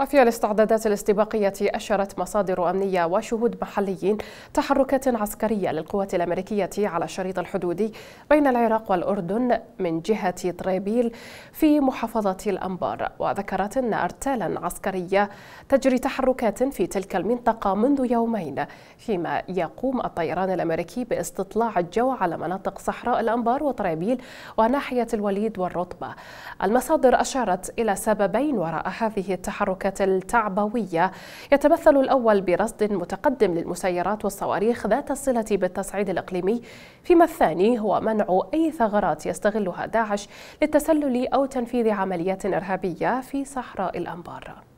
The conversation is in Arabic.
وفي الاستعدادات الاستباقية أشرت مصادر أمنية وشهود محليين تحركات عسكرية للقوات الأمريكية على الشريط الحدودي بين العراق والأردن من جهة طريبيل في محافظة الأنبار وذكرت أن أرتالا عسكرية تجري تحركات في تلك المنطقة منذ يومين فيما يقوم الطيران الأمريكي باستطلاع الجو على مناطق صحراء الأنبار وطريبيل وناحية الوليد والرطبة المصادر أشارت إلى سببين وراء هذه التحركات التعبوية يتمثل الأول برصد متقدم للمسيرات والصواريخ ذات الصلة بالتصعيد الإقليمي فيما الثاني هو منع أي ثغرات يستغلها داعش للتسلل أو تنفيذ عمليات إرهابية في صحراء الأنبار